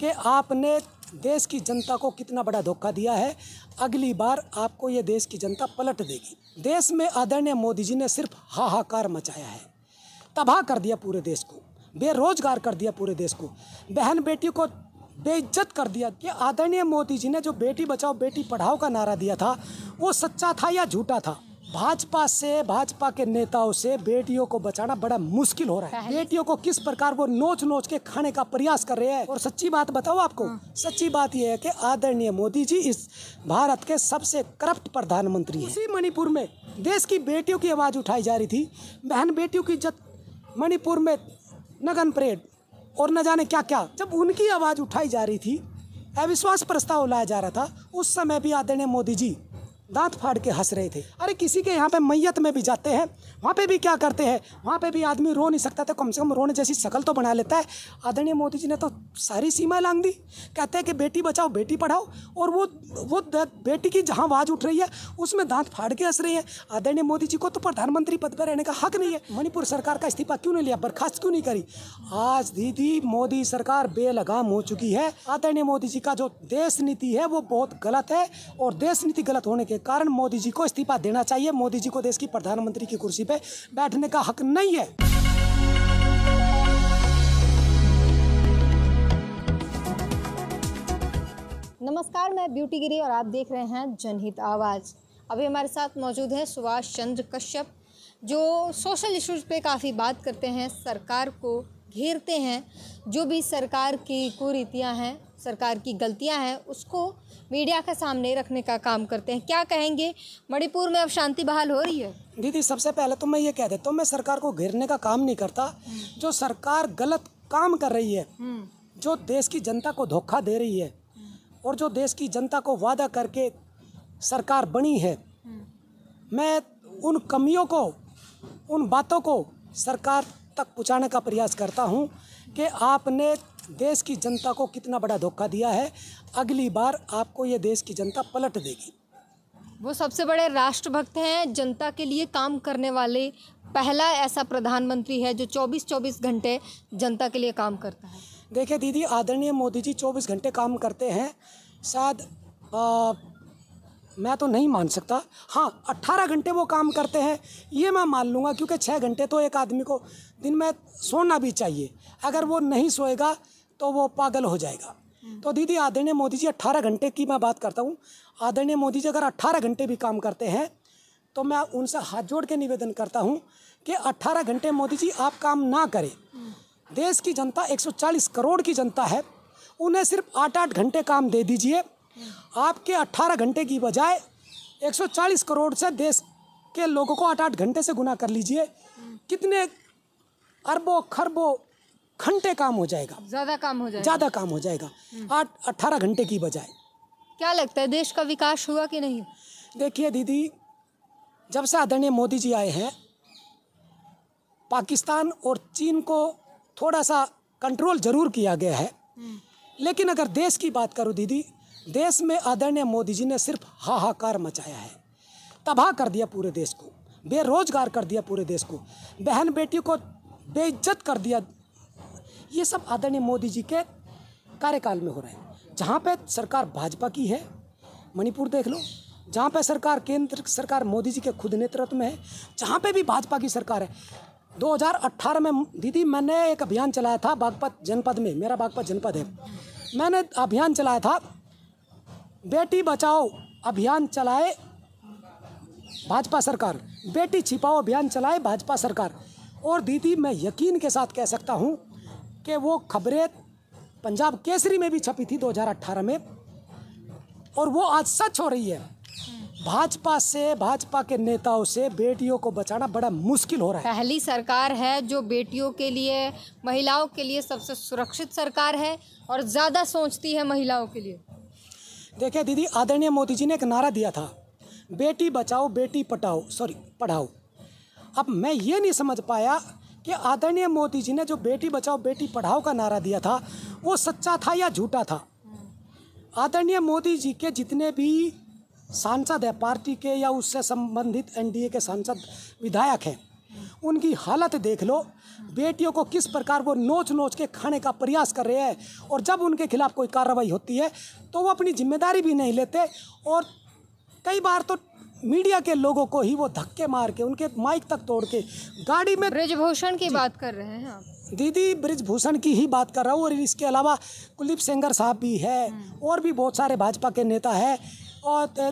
कि आपने देश की जनता को कितना बड़ा धोखा दिया है अगली बार आपको ये देश की जनता पलट देगी देश में आदरणीय मोदी जी ने सिर्फ हाहाकार मचाया है तबाह कर दिया पूरे देश को बेरोजगार कर दिया पूरे देश को बहन बेटी को बेइज्जत कर दिया कि आदरणीय मोदी जी ने जो बेटी बचाओ बेटी पढ़ाओ का नारा दिया था वो सच्चा था या झूठा था भाजपा से भाजपा के नेताओं से बेटियों को बचाना बड़ा मुश्किल हो रहा है बेटियों को किस प्रकार वो नोच नोच के खाने का प्रयास कर रहे हैं और सच्ची बात बताओ आपको हाँ। सच्ची बात यह है कि आदरणीय मोदी जी इस भारत के सबसे करप्ट प्रधानमंत्री हैं इसी मणिपुर में देश की बेटियों की आवाज़ उठाई जा रही थी बहन बेटियों की इज्जत मणिपुर में नगन परेड और न जाने क्या क्या जब उनकी आवाज़ उठाई जा रही थी अविश्वास प्रस्ताव लाया जा रहा था उस समय भी आदरणीय मोदी जी दांत फाड़ के हंस रहे थे अरे किसी के यहाँ पे मैयत में भी जाते हैं वहाँ पे भी क्या करते हैं वहाँ पे भी आदमी रो नहीं सकता था कम से कम रोने जैसी शकल तो बना लेता है आदरणीय मोदी जी ने तो सारी सीमा लांग दी कहते हैं कि बेटी बचाओ बेटी पढ़ाओ और वो वो बेटी की जहाँ आवाज़ उठ रही है उसमें दांत फाड़ के हंस रही है आदरणीय मोदी जी को तो प्रधानमंत्री पद पर रहने का हक नहीं है मणिपुर सरकार का इस्तीफा क्यों नहीं लिया बर्खास्त क्यों नहीं करी आज दीदी मोदी सरकार बेलगाम हो चुकी है आदरणीय मोदी जी का जो देश नीति है वो बहुत गलत है और देश नीति गलत होने के के कारण मोदी जी को इस्तीफा देना चाहिए मोदी जी को देश की प्रधानमंत्री की कुर्सी पे बैठने का हक नहीं है नमस्कार मैं ब्यूटी गिरी और आप देख रहे हैं जनहित आवाज़ अभी हमारे साथ मौजूद है सुभाष चंद्र कश्यप जो सोशल इश्यूज पे काफ़ी बात करते हैं सरकार को घेरते हैं जो भी सरकार की कुरीतियाँ हैं सरकार की गलतियां हैं उसको मीडिया के सामने रखने का काम करते हैं क्या कहेंगे मणिपुर में अब शांति बहाल हो रही है दीदी सबसे पहले तो मैं ये कह देता हूँ मैं सरकार को घेरने का काम नहीं करता जो सरकार गलत काम कर रही है जो देश की जनता को धोखा दे रही है और जो देश की जनता को वादा करके सरकार बनी है मैं उन कमियों को उन बातों को सरकार तक पहुँचाने का प्रयास करता हूँ कि आपने देश की जनता को कितना बड़ा धोखा दिया है अगली बार आपको ये देश की जनता पलट देगी वो सबसे बड़े राष्ट्रभक्त हैं जनता के लिए काम करने वाले पहला ऐसा प्रधानमंत्री है जो 24-24 घंटे जनता के लिए काम करता है देखिए दीदी आदरणीय मोदी जी 24 घंटे काम करते हैं शायद मैं तो नहीं मान सकता हाँ 18 घंटे वो काम करते हैं ये मैं मान लूँगा क्योंकि छः घंटे तो एक आदमी को दिन में सोना भी चाहिए अगर वो नहीं सोएगा तो वो पागल हो जाएगा हम्म। तो दीदी आदरणीय मोदी जी अट्ठारह घंटे की मैं बात करता हूँ आदरणीय मोदी जी अगर अट्ठारह घंटे भी काम करते हैं तो मैं उनसे हाथ जोड़ के निवेदन करता हूँ कि अट्ठारह घंटे मोदी जी आप काम ना करें हम्म। देश की जनता 140 करोड़ की जनता है उन्हें सिर्फ आठ आठ घंटे काम दे दीजिए हम्म। आपके 18 घंटे की बजाय 140 करोड़ से देश के लोगों को आठ आठ घंटे से गुना कर लीजिए कितने अरबों खरबों घंटे काम हो जाएगा ज्यादा काम हो जाएगा ज्यादा काम हो जाएगा हम्म। आठ अट्ठारह घंटे की बजाय क्या लगता है देश का विकास हुआ कि नहीं देखिए दीदी जब से आदरणीय मोदी जी आए हैं पाकिस्तान और चीन को थोड़ा सा कंट्रोल जरूर किया गया है हम्म। लेकिन अगर देश की बात करूँ दीदी देश में आदरणीय मोदी जी ने सिर्फ हाहाकार मचाया है तबाह कर दिया पूरे देश को बेरोजगार कर दिया पूरे देश को बहन बेटियों को बेइज्जत कर दिया ये सब आदरणीय मोदी जी के कार्यकाल में हो रहे हैं जहाँ पे सरकार भाजपा की है मणिपुर देख लो जहाँ पे सरकार केंद्र सरकार मोदी जी के खुद नेतृत्व में है जहाँ पे भी भाजपा की सरकार है 2018 में दीदी मैंने एक अभियान चलाया था बागपत जनपद में मेरा बागपत जनपद है मैंने अभियान चलाया था बेटी बचाओ अभियान चलाए भाजपा सरकार बेटी छिपाओ अभियान चलाए भाजपा सरकार और दीदी मैं यकीन के साथ कह सकता हूँ कि वो खबरें पंजाब केसरी में भी छपी थी 2018 में और वो आज सच हो रही है भाजपा से भाजपा के नेताओं से बेटियों को बचाना बड़ा मुश्किल हो रहा है पहली सरकार है जो बेटियों के लिए महिलाओं के लिए सबसे सुरक्षित सरकार है और ज़्यादा सोचती है महिलाओं के लिए देखिए दीदी आदरणीय मोदी जी ने एक नारा दिया था बेटी बचाओ बेटी पटाओ सॉरी पढ़ाओ अब मैं ये नहीं समझ पाया कि आदरणीय मोदी जी ने जो बेटी बचाओ बेटी पढ़ाओ का नारा दिया था वो सच्चा था या झूठा था आदरणीय मोदी जी के जितने भी सांसद है पार्टी के या उससे संबंधित एनडीए के सांसद विधायक हैं उनकी हालत देख लो बेटियों को किस प्रकार वो नोच नोच के खाने का प्रयास कर रहे हैं और जब उनके खिलाफ कोई कार्रवाई होती है तो वो अपनी जिम्मेदारी भी नहीं लेते और कई बार तो मीडिया के लोगों को ही वो धक्के मार के उनके माइक तक तोड़ के गाड़ी में ब्रजभूषण की बात कर रहे हैं आप हाँ। दीदी ब्रजभूषण की ही बात कर रहा हूँ और इसके अलावा कुलदीप सेंगर साहब भी है हम्म। और भी बहुत सारे भाजपा के नेता है और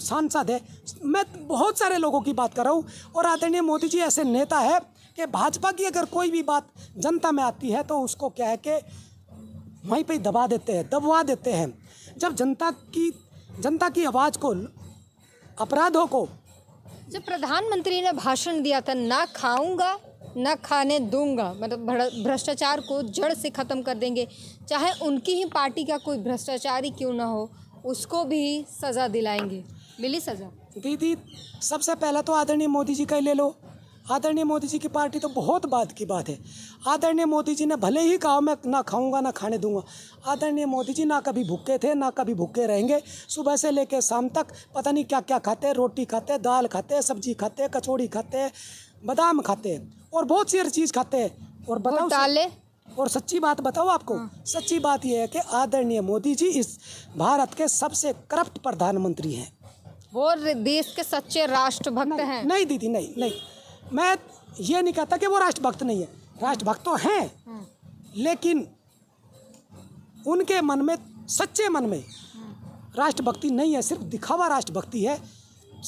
सांसद है मैं बहुत सारे लोगों की बात कर रहा हूँ और आदरणीय मोदी जी ऐसे नेता है कि भाजपा की अगर कोई भी बात जनता में आती है तो उसको क्या है कि वहीं पर दबा देते हैं दबवा देते हैं जब जनता की जनता की आवाज़ को अपराधों को जब प्रधानमंत्री ने भाषण दिया था ना खाऊंगा न खाने दूंगा मतलब भ्रष्टाचार को जड़ से ख़त्म कर देंगे चाहे उनकी ही पार्टी का कोई भ्रष्टाचारी क्यों ना हो उसको भी सज़ा दिलाएंगे मिली सज़ा दीदी सबसे पहला तो आदरणीय मोदी जी का ही ले लो आदरणीय मोदी जी की पार्टी तो बहुत बात की बात है आदरणीय मोदी जी ने भले ही कहा मैं ना खाऊंगा ना खाने दूंगा आदरणीय मोदी जी ना कभी भूखे थे ना कभी भूखे रहेंगे सुबह से लेकर शाम तक पता नहीं क्या क्या खाते हैं रोटी खाते हैं दाल खाते हैं सब्जी खाते हैं कचौड़ी खाते हैं बादाम खाते हैं और बहुत सी चीज़ खाते हैं और बताओ डाले और सच्ची बात बताओ आपको हाँ। सच्ची बात यह है कि आदरणीय मोदी जी इस भारत के सबसे करप्ट प्रधानमंत्री हैं वो देश के सच्चे राष्ट्रभक्त हैं नहीं दीदी नहीं नहीं मैं ये नहीं कहता कि वो राष्ट्रभक्त नहीं है राष्ट्रभक्त तो हैं लेकिन उनके मन में सच्चे मन में राष्ट्रभक्ति नहीं है सिर्फ दिखावा राष्ट्रभक्ति है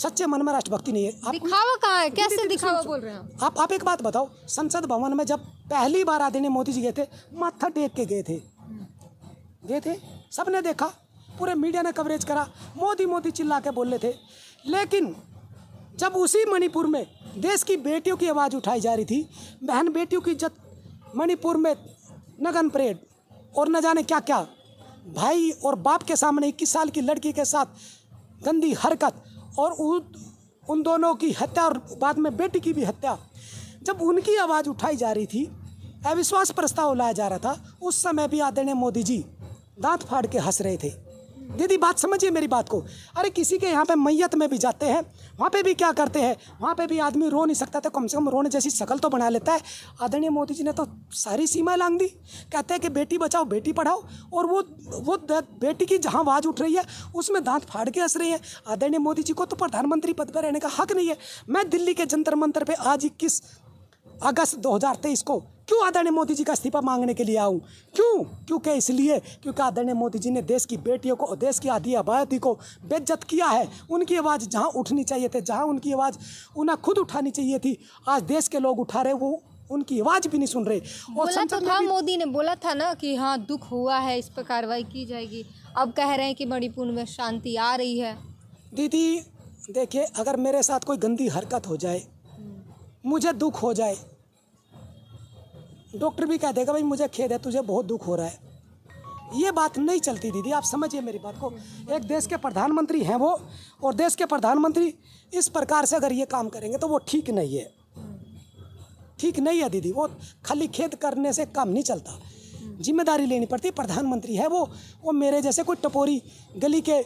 सच्चे मन में राष्ट्रभक्ति नहीं है आप दिखावा कहाँ है कैसे दिखावा बोल रहे हैं आप आप एक बात बताओ संसद भवन में जब पहली बार आदरणीय मोदी जी गए थे माथा टेक के गए थे गए थे सबने देखा पूरे मीडिया ने कवरेज करा मोदी मोदी चिल्ला के बोल रहे थे लेकिन जब उसी मणिपुर में देश की बेटियों की आवाज़ उठाई जा रही थी बहन बेटियों की इज्जत मणिपुर में नगन परेड और न जाने क्या क्या भाई और बाप के सामने इक्कीस साल की लड़की के साथ गंदी हरकत और उन दोनों की हत्या और बाद में बेटी की भी हत्या जब उनकी आवाज़ उठाई जा रही थी अविश्वास प्रस्ताव लाया जा रहा था उस समय भी आदरणीय मोदी जी दांत फाड़ के हंस रहे थे दीदी बात समझिए मेरी बात को अरे किसी के यहाँ पे मैयत में भी जाते हैं वहाँ पे भी क्या करते हैं वहाँ पे भी आदमी रो नहीं सकता था तो कम से कम रोने जैसी शकल तो बना लेता है आदरणीय मोदी जी ने तो सारी सीमा लांग दी कहते हैं कि बेटी बचाओ बेटी पढ़ाओ और वो वो बेटी की जहाँ आवाज़ उठ रही है उसमें दांत फाड़ के हंस रही है आदरणीय मोदी जी को तो प्रधानमंत्री पद पर रहने का हक नहीं है मैं दिल्ली के जंतर मंतर पर आज इक्कीस अगस्त 2023 को क्यों आदरणीय मोदी जी का इस्तीफा मांगने के लिए आऊँ क्यों क्योंकि इसलिए क्योंकि आदरणीय मोदी जी ने देश की बेटियों को और देश की आधी आबादी को बेज्जत किया है उनकी आवाज़ जहाँ उठनी चाहिए थी जहाँ उनकी आवाज़ उन्हें खुद उठानी चाहिए थी आज देश के लोग उठा रहे वो उनकी आवाज भी नहीं सुन रहे और बोला तो था मोदी ने बोला था ना कि हाँ दुख हुआ है इस पर कार्रवाई की जाएगी अब कह रहे हैं कि मणिपुर में शांति आ रही है दीदी देखिए अगर मेरे साथ कोई गंदी हरकत हो जाए मुझे दुख हो जाए डॉक्टर भी कह देगा भाई मुझे खेद है तुझे बहुत दुख हो रहा है ये बात नहीं चलती दीदी आप समझिए मेरी बात को एक देश के प्रधानमंत्री हैं वो और देश के प्रधानमंत्री इस प्रकार से अगर ये काम करेंगे तो वो ठीक नहीं है ठीक नहीं है दीदी वो खाली खेद करने से काम नहीं चलता जिम्मेदारी लेनी पड़ती प्रधानमंत्री है वो वो मेरे जैसे कोई टपोरी गली के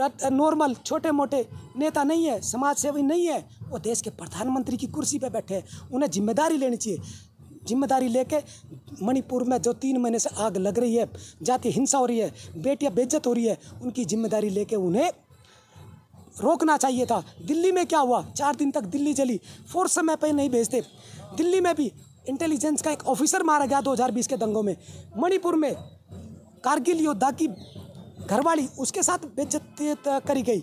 नॉर्मल छोटे मोटे नेता नहीं है समाज सेवी नहीं है वो देश के प्रधानमंत्री की कुर्सी पर बैठे हैं उन्हें जिम्मेदारी लेनी चाहिए जिम्मेदारी लेके मणिपुर में जो तीन महीने से आग लग रही है जाति हिंसा हो रही है बेटियां बेज्जत हो रही है उनकी जिम्मेदारी लेके उन्हें रोकना चाहिए था दिल्ली में क्या हुआ चार दिन तक दिल्ली जली फोर्स समय पर नहीं भेजते दिल्ली में भी इंटेलिजेंस का एक ऑफिसर मारा गया 2020 के दंगों में मणिपुर में कारगिल योद्धा की घरवाली उसके साथ बेज्जत करी गई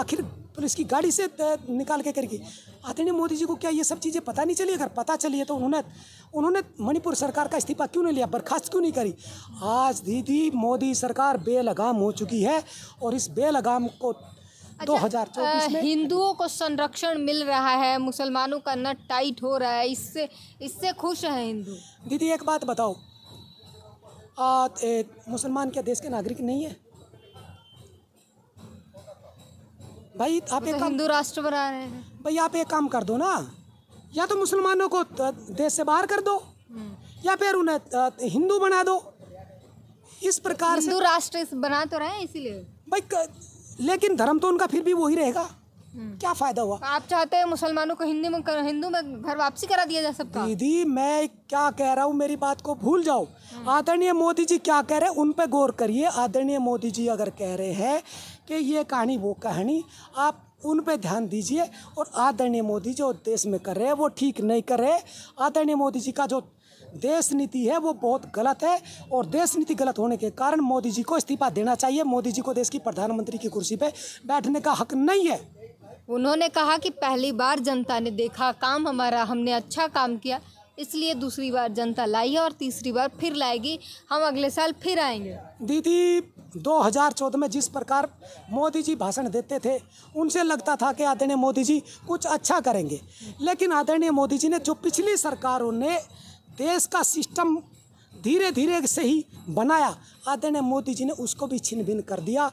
आखिर पुलिस की गाड़ी से निकाल के करी गई आदरणीय मोदी जी को क्या ये सब चीज़ें पता नहीं चली अगर पता चली है तो उन्होंने उन्होंने मणिपुर सरकार का इस्तीफा क्यों नहीं लिया बर्खास्त क्यों नहीं करी आज दीदी मोदी सरकार बेलगाम हो चुकी है और इस बेलगाम को अच्छा, दो हजार चौबीस हिंदुओं को संरक्षण मिल रहा है मुसलमानों का नट टाइट हो रहा है इससे इससे खुश है हिंदू दीदी एक बात बताओ मुसलमान क्या देश के नागरिक नहीं है भाई आप तो एक हिंदू राष्ट्र बना रहे हैं भाई आप एक काम कर दो ना या तो मुसलमानों को देश से बाहर कर दो या फिर उन्हें हिंदू बना दो इस प्रकार से राष्ट्र बना तो रहे हैं इसीलिए भाई लेकिन धर्म तो उनका फिर भी वही रहेगा हम्म। क्या फायदा हुआ आप चाहते हैं मुसलमानों को हिंदी में हिंदू में घर वापसी करा दिया जा सकता दीदी मैं क्या कह रहा हूँ मेरी बात को भूल जाओ हम्म। आदरणीय मोदी जी क्या कह रहे हैं उन पर गौर करिए आदरणीय मोदी जी अगर कह रहे हैं कि ये कहानी वो कहानी आप उन पे ध्यान दीजिए और आदरणीय मोदी जो देश में कर रहे हैं वो ठीक नहीं कर रहे आदरणीय मोदी जी का जो देश नीति है वो बहुत गलत है और देश नीति गलत होने के कारण मोदी जी को इस्तीफा देना चाहिए मोदी जी को देश की प्रधानमंत्री की कुर्सी पे बैठने का हक नहीं है उन्होंने कहा कि पहली बार जनता ने देखा काम हमारा हमने अच्छा काम किया इसलिए दूसरी बार जनता लाई है और तीसरी बार फिर लाएगी हम अगले साल फिर आएंगे दीदी 2014 में जिस प्रकार मोदी जी भाषण देते थे उनसे लगता था कि आदरणीय मोदी जी कुछ अच्छा करेंगे लेकिन आदरणीय मोदी जी ने जो पिछली सरकारों ने देश का सिस्टम धीरे धीरे से ही बनाया आदरणीय मोदी जी ने उसको भी छिन भिन कर दिया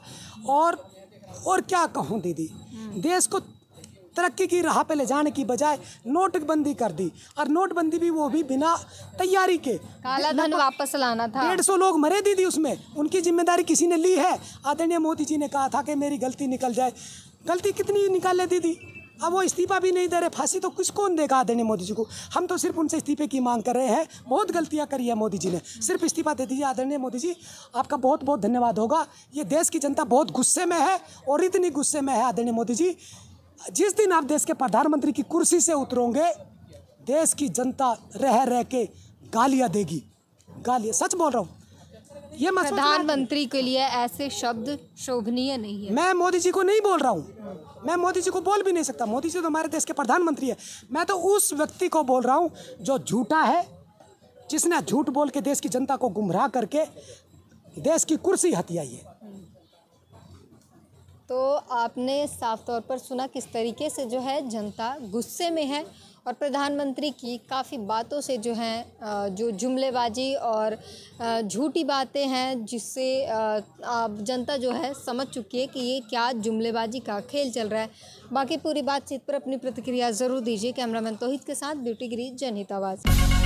और और क्या कहूँ दीदी देश को तरक्की की राह पे ले जाने की बजाय नोटबंदी कर दी और नोटबंदी भी वो भी बिना तैयारी के काला धन वापस लाना था डेढ़ सौ लोग मरे दीदी उसमें उनकी जिम्मेदारी किसी ने ली है आदरणीय मोदी जी ने कहा था कि मेरी गलती निकल जाए गलती कितनी निकाले दीदी अब वो इस्तीफा भी नहीं दे रहे फांसी तो किस कौन देगा आदरणीय मोदी जी को हम तो सिर्फ उनसे इस्तीफे की मांग कर रहे हैं बहुत गलतियां करी है मोदी जी ने सिर्फ इस्तीफा दे दीजिए आदरणीय मोदी जी आपका बहुत बहुत धन्यवाद होगा ये देश की जनता बहुत गुस्से में है और इतनी गुस्से में है आदरणीय मोदी जी जिस दिन आप देश के प्रधानमंत्री की कुर्सी से उतरोगे देश की जनता रह रह के गालियाँ देगी गालियाँ सच बोल रहा हूँ ये प्रधानमंत्री के लिए ऐसे शब्द शोभनीय नहीं है मैं मोदी जी को नहीं बोल रहा हूँ मैं मोदी जी को बोल भी नहीं सकता मोदी जी तो हमारे देश के प्रधानमंत्री है मैं तो उस व्यक्ति को बोल रहा हूँ जो झूठा है जिसने झूठ बोल के देश की जनता को गुमराह करके देश की कुर्सी हथियाई है तो आपने साफ तौर पर सुना किस तरीके से जो है जनता गुस्से में है और प्रधानमंत्री की काफ़ी बातों से जो हैं जो जुमलेबाजी और झूठी बातें हैं जिससे आप जनता जो है समझ चुकी है कि ये क्या जुमलेबाजी का खेल चल रहा है बाकी पूरी बातचीत पर अपनी प्रतिक्रिया ज़रूर दीजिए कैमरामैन तोहित के साथ ब्यूटी गिरी जनहित आवाज़